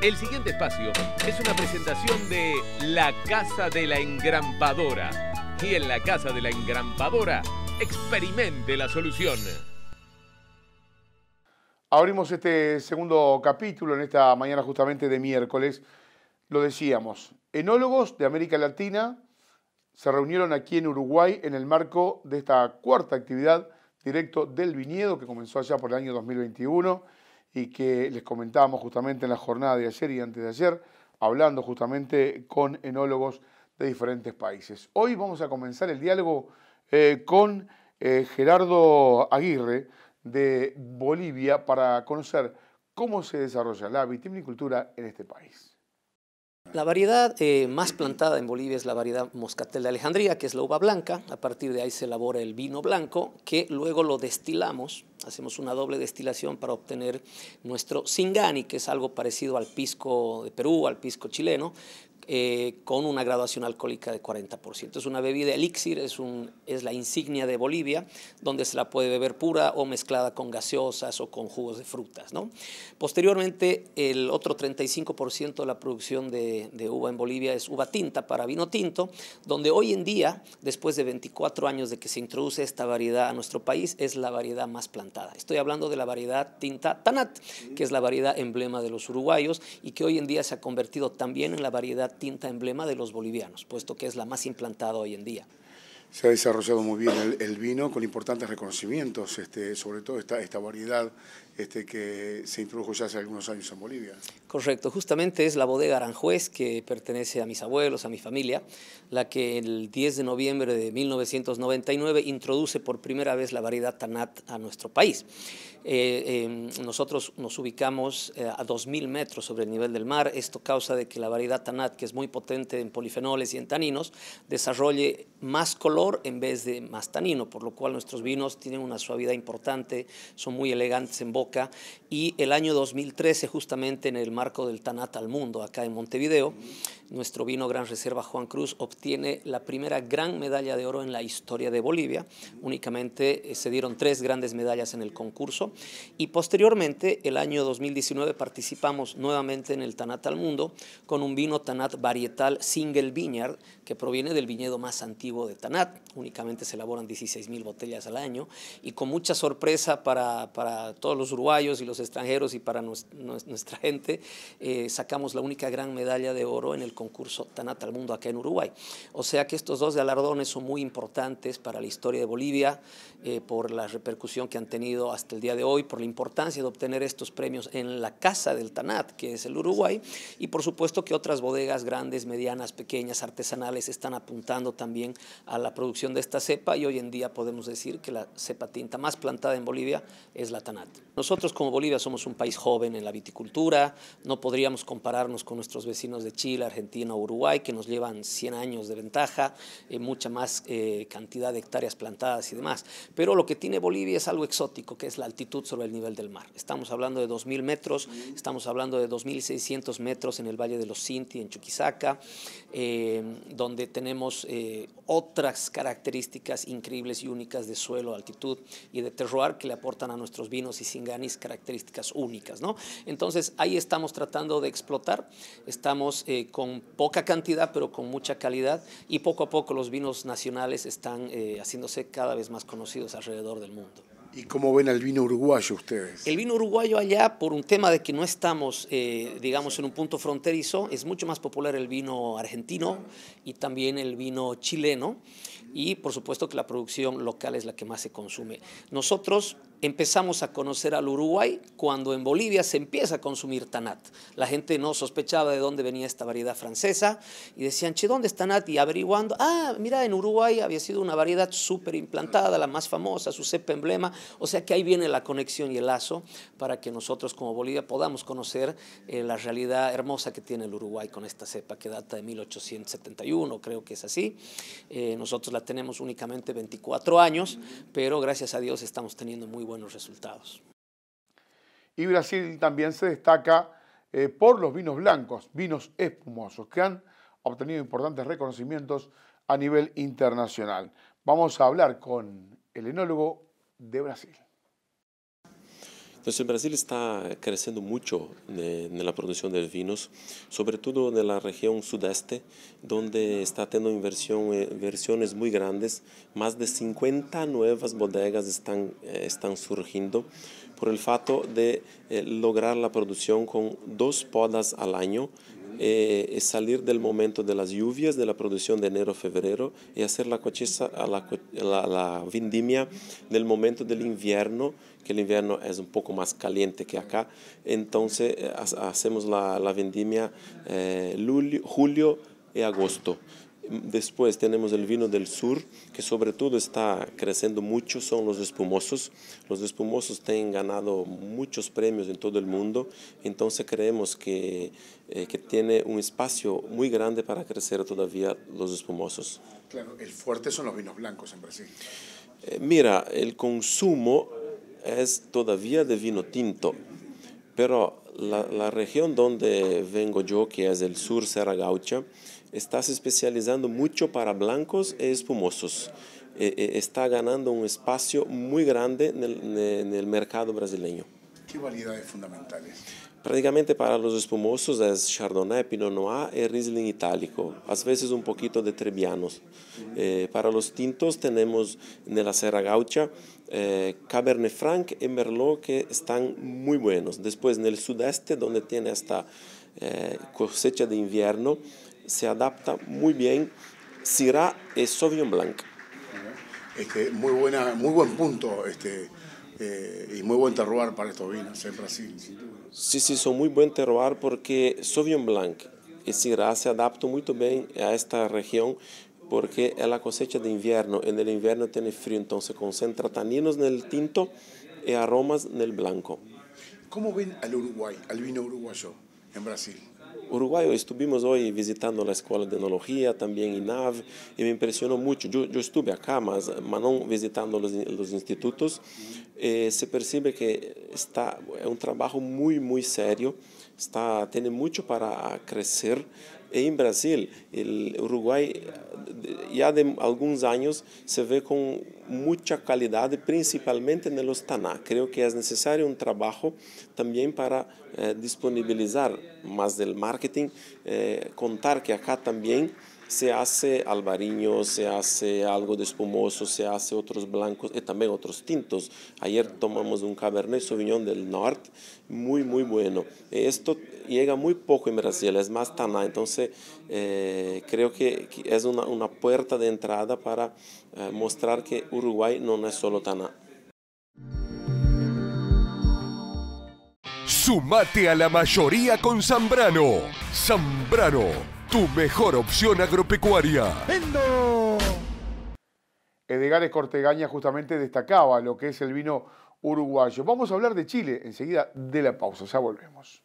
El siguiente espacio es una presentación de La Casa de la Engrampadora. Y en la Casa de la Engrampadora, experimente la solución. Abrimos este segundo capítulo en esta mañana justamente de miércoles. Lo decíamos, enólogos de América Latina se reunieron aquí en Uruguay en el marco de esta cuarta actividad directo del viñedo que comenzó allá por el año 2021 y que les comentábamos justamente en la jornada de ayer y antes de ayer, hablando justamente con enólogos de diferentes países. Hoy vamos a comenzar el diálogo eh, con eh, Gerardo Aguirre de Bolivia para conocer cómo se desarrolla la vitivinicultura en este país. La variedad eh, más plantada en Bolivia es la variedad Moscatel de Alejandría, que es la uva blanca. A partir de ahí se elabora el vino blanco, que luego lo destilamos, hacemos una doble destilación para obtener nuestro Singani, que es algo parecido al pisco de Perú, al pisco chileno, eh, con una graduación alcohólica de 40%. Es una bebida elixir, es, un, es la insignia de Bolivia, donde se la puede beber pura o mezclada con gaseosas o con jugos de frutas. ¿no? Posteriormente, el otro 35% de la producción de, de, uva en Bolivia es uva tinta para vino tinto, donde hoy en día, después de 24 años de que se introduce esta variedad a nuestro país, es la variedad más plantada. Estoy hablando de la variedad tinta Tanat, que es la variedad emblema de los uruguayos y que hoy en día se ha convertido también en la variedad tinta emblema de los bolivianos, puesto que es la más implantada hoy en día. Se ha desarrollado muy bien el, vino con importantes reconocimientos, este, sobre todo esta variedad este, que se introdujo ya hace algunos años en Bolivia. Correcto, justamente es la bodega Aranjuez que pertenece a mis abuelos, a mi familia, la que el 10 de noviembre de 1999 introduce por primera vez la variedad Tanat a nuestro país. Eh, em, nosotros nos ubicamos eh, a 2.000 metros sobre el nivel del mar, esto causa de que la variedad Tanat, que es muy potente en polifenoles y en taninos, desarrolle más color en vez de más tanino, por lo cual nuestros vinos tienen una suavidad importante, son muy elegantes en boca, y el año 2013 justamente en el marco del Tanat al Mundo acá en Montevideo, nuestro vino Gran Reserva Juan Cruz obtiene la primera gran medalla de oro en la historia de Bolivia. Únicamente eh, se dieron tres grandes medallas en el concurso y posteriormente el año 2019 participamos nuevamente en el Tanat al Mundo con un vino Tanat varietal Single Vineyard que proviene del viñedo más antiguo de Tanat. Únicamente se elaboran 16.000 botellas al año y con mucha sorpresa para, para todos los uruguayos y los extranjeros y para nuestra gente, eh, sacamos la única gran medalla de oro en el concurso TANAT al Mundo acá en Uruguay. O sea que estos dos galardones son muy importantes para la historia de Bolivia, eh, por la repercusión que han tenido hasta el día de hoy, por la importancia de obtener estos premios en la casa del Tanat, que es el Uruguay, y por supuesto que otras bodegas grandes, medianas, pequeñas, artesanales, están apuntando también a la producción de esta cepa y hoy en día podemos decir que la cepa tinta más plantada en Bolivia es la Tanat. Nosotros como Bolivia somos un país joven en la viticultura, no podríamos compararnos con nuestros vecinos de Chile, Argentina o Uruguay, que nos llevan 100 años de ventaja, eh, mucha más eh, cantidad de hectáreas plantadas y demás. Pero lo que tiene Bolivia es algo exótico, que es la altitud sobre el nivel del mar. Estamos hablando de 2.000 metros, estamos hablando de 2.600 metros en el Valle de los Sinti, en Chuquisaca, eh, donde tenemos otras características increíbles y únicas de suelo, altitud y de terroir que le aportan a nuestros vinos y sin características únicas. ¿no? Entonces ahí estamos tratando de explotar, estamos eh, con poca cantidad pero con mucha calidad y poco a poco los vinos nacionales están eh, haciéndose cada vez más conocidos alrededor del mundo. ¿Y cómo ven al vino uruguayo ustedes? El vino uruguayo allá, por un tema de que no estamos, eh, digamos, en un punto fronterizo, es mucho más popular el vino argentino y también el vino chileno. Y por supuesto que la producción local es la que más se consume. Nosotros empezamos a conocer al Uruguay cuando en Bolivia se empieza a consumir tanat. La gente no sospechaba de dónde venía esta variedad francesa y decían, che, ¿dónde está tanat? Y averiguando, ah, mira, en Uruguay había sido una variedad súper implantada, la más famosa, su cepa emblema, o sea que ahí viene la conexión y el lazo para que nosotros como Bolivia podamos conocer eh, la realidad hermosa que tiene el Uruguay con esta cepa que data de 1871, creo que es así. Eh, nosotros la tenemos únicamente 24 años, pero gracias a Dios estamos teniendo muy buenos resultados. Y Brasil también se destaca eh, por los vinos blancos, vinos espumosos, que han obtenido importantes reconocimientos a nivel internacional. Vamos a hablar con el enólogo de Brasil. Entonces Brasil está creciendo mucho eh, en la producción de vinos, sobre todo en la región sudeste, donde está teniendo eh, inversiones muy grandes. Más de 50 nuevas bodegas están, eh, están surgiendo por el fato de lograr la producción con dos podas al año eh, es salir del momento de las lluvias, de la producción de enero-febrero y hacer la cosecha, la, la, la, vendimia del momento del invierno, que el invierno es un poco más caliente que acá. Entonces eh, hacemos la, la vendimia eh, julio y agosto. Después tenemos el vino del sur, que sobre todo está creciendo mucho, son los espumosos. Los espumosos han ganado muchos premios en todo el mundo, entonces creemos que, eh, que tiene un espacio muy grande para crecer todavía los espumosos. Claro, el fuerte son los vinos blancos en Brasil. Eh, mira, el consumo es todavía de vino tinto, pero la, región donde vengo yo, que es el sur Serra Gaucha, está especializando mucho para blancos e espumosos. Eh, eh, está ganando un espacio muy grande en el mercado brasileño. ¿Qué variedades fundamentales? Prácticamente para los espumosos es Chardonnay, Pinot Noir y Riesling itálico, a veces un poquito de Trebbiano. Eh, para los tintos tenemos en la Serra Gaucha eh, Cabernet Franc y Merlot que están muy buenos. Después en el sudeste, donde tiene esta eh, cosecha de invierno, se adapta muy bien Syrah y Sauvignon Blanc. Este, muy, buena, muy buen punto este, eh, y muy buen terroir para estos vinos en Brasil. Sí, sí, son muy buen terroir porque Sauvignon Blanc Es decir, se adapta muy bien a esta región porque es la cosecha de invierno. En el invierno tiene frío, entonces concentra taninos en el tinto y aromas en el blanco. ¿Cómo ven al Uruguay, al vino uruguayo en Brasil? Uruguai, estivemos hoje visitando a escola de enologia, também em NAV, e me impressionou muito. Eu, eu estive acá, mas, mas não visitando os, os institutos. Eh, se percebe que está é um trabalho muito, muito sério, está tendo muito para crescer. En Brasil, el Uruguay ya de algunos años se ve con mucha calidad, principalmente en los taná. Creo que es necesario un trabajo también para eh, disponibilizar más del marketing, eh, contar que acá también se hace albariño, se hace algo de espumoso, se hace otros blancos y eh, también otros tintos. Ayer tomamos un Cabernet Sauvignon del norte, muy, muy bueno. Esto llega muy poco en Brasil, es más taná, entonces eh, creo que, es una, puerta de entrada para eh, mostrar que Uruguay no es solo taná. Sumate a la mayoría con Zambrano. Zambrano tu mejor opción agropecuaria. ¡Endo! Edgar eh, Cortegaña justamente destacaba lo que es el vino uruguayo. Vamos a hablar de Chile enseguida de la pausa, ya volvemos.